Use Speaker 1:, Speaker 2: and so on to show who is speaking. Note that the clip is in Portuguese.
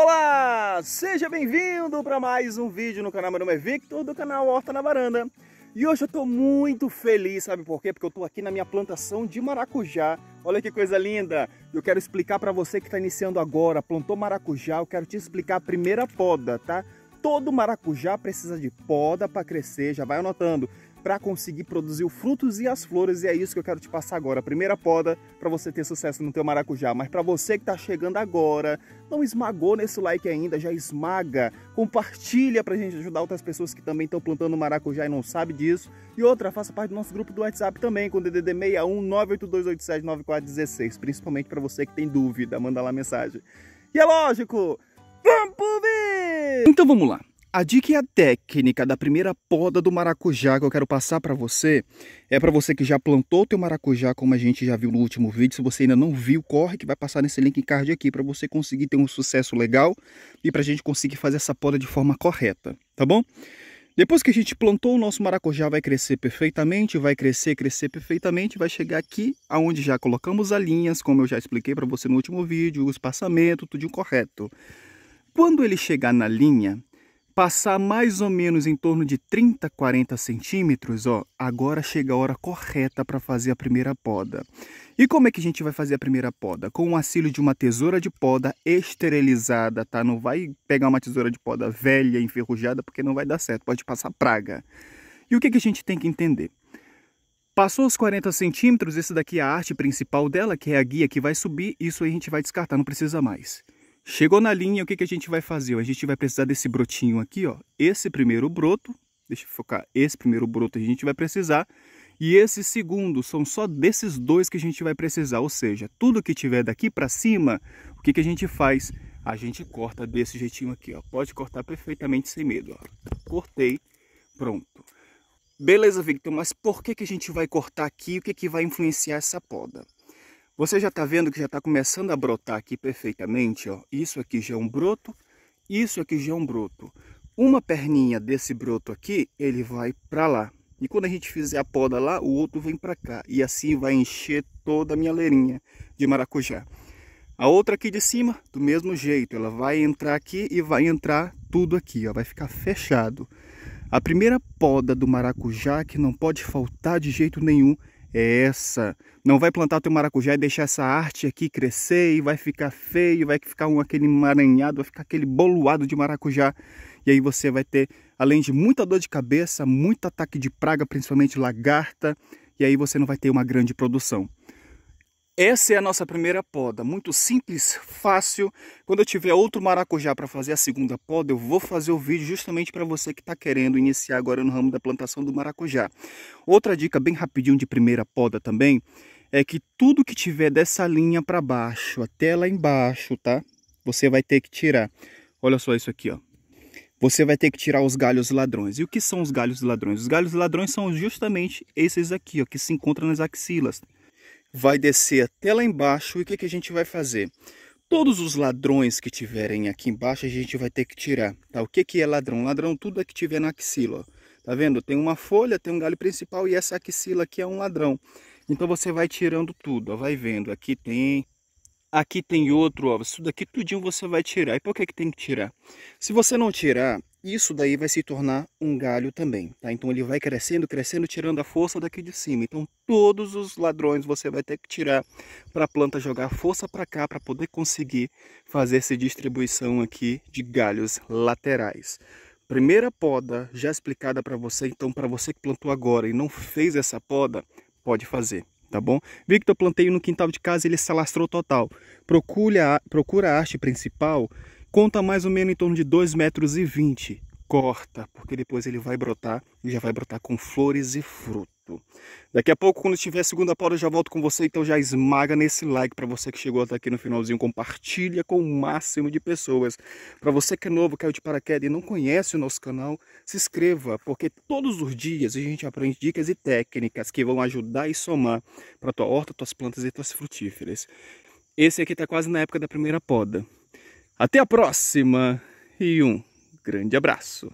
Speaker 1: Olá, seja bem-vindo para mais um vídeo no canal. Meu nome é Victor do canal Horta na Varanda. E hoje eu tô muito feliz, sabe por quê? Porque eu tô aqui na minha plantação de maracujá. Olha que coisa linda! Eu quero explicar para você que está iniciando agora, plantou maracujá, eu quero te explicar a primeira poda, tá? Todo maracujá precisa de poda para crescer, já vai anotando para conseguir produzir os frutos e as flores, e é isso que eu quero te passar agora. A primeira poda para você ter sucesso no teu maracujá, mas para você que está chegando agora, não esmagou nesse like ainda, já esmaga, compartilha para a gente ajudar outras pessoas que também estão plantando maracujá e não sabe disso. E outra, faça parte do nosso grupo do WhatsApp também, com o DDD 61 982879416, principalmente para você que tem dúvida, manda lá mensagem. E é lógico, vamos ver! Então vamos lá. A dica e a técnica da primeira poda do maracujá que eu quero passar para você é para você que já plantou o teu maracujá, como a gente já viu no último vídeo. Se você ainda não viu, corre que vai passar nesse link card aqui para você conseguir ter um sucesso legal e para a gente conseguir fazer essa poda de forma correta, tá bom? Depois que a gente plantou, o nosso maracujá vai crescer perfeitamente, vai crescer, crescer perfeitamente, vai chegar aqui aonde já colocamos as linhas, como eu já expliquei para você no último vídeo, o espaçamento, tudo correto. Quando ele chegar na linha, passar mais ou menos em torno de 30, 40 centímetros, ó, agora chega a hora correta para fazer a primeira poda. E como é que a gente vai fazer a primeira poda? Com o auxílio de uma tesoura de poda esterilizada, tá? Não vai pegar uma tesoura de poda velha, enferrujada, porque não vai dar certo, pode passar praga. E o que, que a gente tem que entender? Passou os 40 centímetros, esse daqui é a arte principal dela, que é a guia que vai subir, isso aí a gente vai descartar, não precisa mais. Chegou na linha, o que, que a gente vai fazer? A gente vai precisar desse brotinho aqui, ó. Esse primeiro broto, deixa eu focar, esse primeiro broto a gente vai precisar. E esse segundo, são só desses dois que a gente vai precisar. Ou seja, tudo que tiver daqui para cima, o que, que a gente faz? A gente corta desse jeitinho aqui, ó. Pode cortar perfeitamente sem medo, ó. Cortei, pronto. Beleza, Victor, mas por que, que a gente vai cortar aqui? O que, que vai influenciar essa poda? Você já está vendo que já está começando a brotar aqui perfeitamente, ó. Isso aqui já é um broto, isso aqui já é um broto. Uma perninha desse broto aqui, ele vai para lá. E quando a gente fizer a poda lá, o outro vem para cá. E assim vai encher toda a minha leirinha de maracujá. A outra aqui de cima, do mesmo jeito, ela vai entrar aqui e vai entrar tudo aqui, ó, vai ficar fechado. A primeira poda do maracujá que não pode faltar de jeito nenhum é essa. Não vai plantar teu maracujá e deixar essa arte aqui crescer e vai ficar feio, vai ficar um, aquele emaranhado, vai ficar aquele boluado de maracujá. E aí você vai ter, além de muita dor de cabeça, muito ataque de praga, principalmente lagarta, e aí você não vai ter uma grande produção. Essa é a nossa primeira poda, muito simples, fácil. Quando eu tiver outro maracujá para fazer a segunda poda, eu vou fazer o vídeo justamente para você que está querendo iniciar agora no ramo da plantação do maracujá. Outra dica bem rapidinho de primeira poda também, é que tudo que tiver dessa linha para baixo, até lá embaixo, tá? Você vai ter que tirar. Olha só isso aqui, ó você vai ter que tirar os galhos ladrões. E o que são os galhos ladrões? Os galhos ladrões são justamente esses aqui, ó, que se encontram nas axilas vai descer até lá embaixo e o que, que a gente vai fazer? Todos os ladrões que tiverem aqui embaixo a gente vai ter que tirar, tá? O que, que é ladrão? Ladrão tudo é que tiver na axila, ó. Tá vendo? Tem uma folha, tem um galho principal e essa axila aqui é um ladrão. Então você vai tirando tudo, ó, vai vendo. Aqui tem, aqui tem outro, ó, isso daqui tudinho você vai tirar. E por que, que tem que tirar? Se você não tirar, isso daí vai se tornar um galho também, tá? Então ele vai crescendo, crescendo, tirando a força daqui de cima. Então todos os ladrões você vai ter que tirar para a planta jogar força para cá para poder conseguir fazer essa distribuição aqui de galhos laterais. Primeira poda já explicada para você, então para você que plantou agora e não fez essa poda, pode fazer tá bom? Vi que eu plantei no quintal de casa ele se alastrou total. Procura, procura a haste principal Conta mais ou menos em torno de 2,20 metros. E Corta, porque depois ele vai brotar e já vai brotar com flores e fruto. Daqui a pouco, quando tiver segunda poda, eu já volto com você. Então já esmaga nesse like para você que chegou até aqui no finalzinho. Compartilha com o máximo de pessoas. Para você que é novo, caiu de paraquedas e não conhece o nosso canal, se inscreva, porque todos os dias a gente aprende dicas e técnicas que vão ajudar e somar para tua horta, tuas plantas e tuas frutíferas. Esse aqui está quase na época da primeira poda. Até a próxima e um grande abraço.